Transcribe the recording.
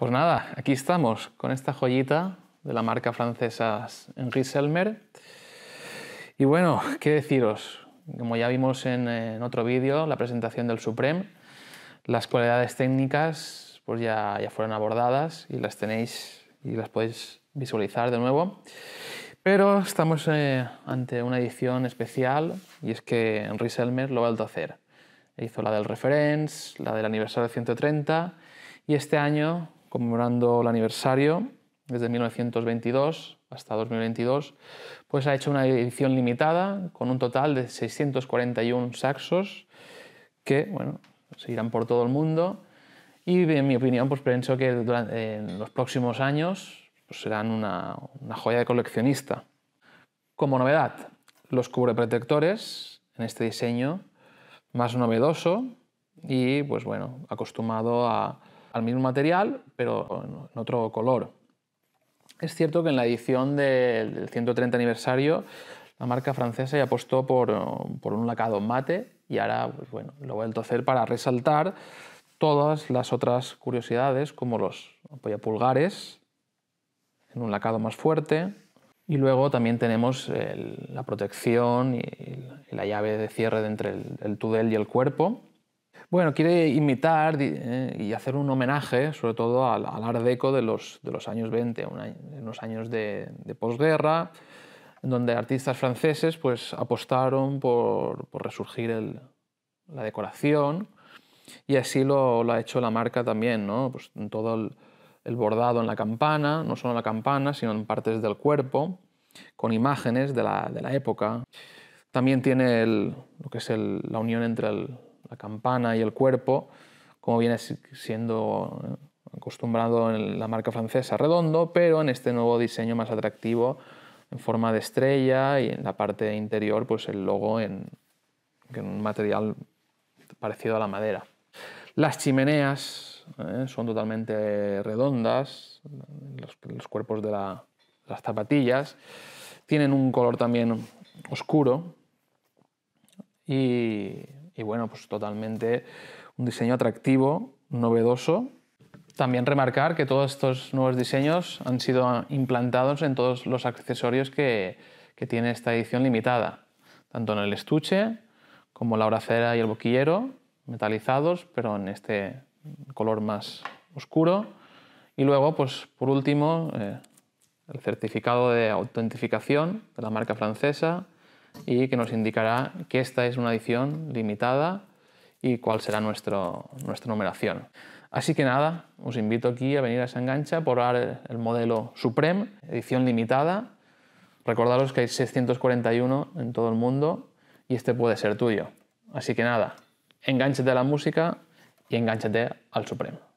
Pues nada, aquí estamos con esta joyita de la marca francesa Henri Selmer. Y bueno, qué deciros, como ya vimos en, otro vídeo, la presentación del Supreme, las cualidades técnicas pues ya, ya fueron abordadas y las tenéis y las podéis visualizar de nuevo. Pero estamos eh, ante una edición especial y es que Henri Selmer lo ha vuelto a hacer. Hizo la del Reference, la del aniversario 130 y este año conmemorando el aniversario desde 1922 hasta 2022, pues ha hecho una edición limitada con un total de 641 saxos que, bueno, se irán por todo el mundo y en mi opinión, pues pienso que en los próximos años pues serán una, joya de coleccionista. Como novedad, los cubreprotectores en este diseño más novedoso y, pues bueno, acostumbrado a, al mismo material, pero en otro color. Es cierto que en la edición del 130 aniversario, la marca francesa ya apostó por, un lacado mate y ahora pues bueno, lo he vuelto a hacer para resaltar todas las otras curiosidades, como los apoyapulgares en un lacado más fuerte. Y luego también tenemos la protección y, la llave de cierre de entre el tudel y el cuerpo bueno, quiere imitar eh, y hacer un homenaje, sobre todo al, al Art Deco de los, de los años 20, en los años de, de posguerra, donde artistas franceses pues, apostaron por, resurgir la decoración y así lo, ha hecho la marca también, ¿no? Pues, todo el, bordado en la campana, no solo en la campana, sino en partes del cuerpo, con imágenes de la, época. También tiene lo que es la unión entre el, campana y el cuerpo, como viene siendo eh, acostumbrado en la marca francesa, redondo, pero en este nuevo diseño más atractivo, en forma de estrella y en la parte interior, pues el logo en, un material parecido a la madera. Las chimeneas eh, son totalmente redondas, los, cuerpos de las zapatillas tienen un color también oscuro y y bueno, pues totalmente un diseño atractivo, novedoso. También remarcar que todos estos nuevos diseños han sido implantados en todos los accesorios que, que tiene esta edición limitada, tanto en el estuche como la bracera y el boquillero, metalizados, pero en este color más oscuro. Y luego, pues por último, eh, el certificado de autentificación de la marca francesa, y que nos indicará que esta es una edición limitada y cuál será nuestro, nuestra numeración. Así que nada, os invito aquí a venir a esa engancha, por el modelo Supreme, edición limitada. Recordaros que hay 641 en todo el mundo y este puede ser tuyo. Así que nada, enganchate a la música y engánchate al Supreme.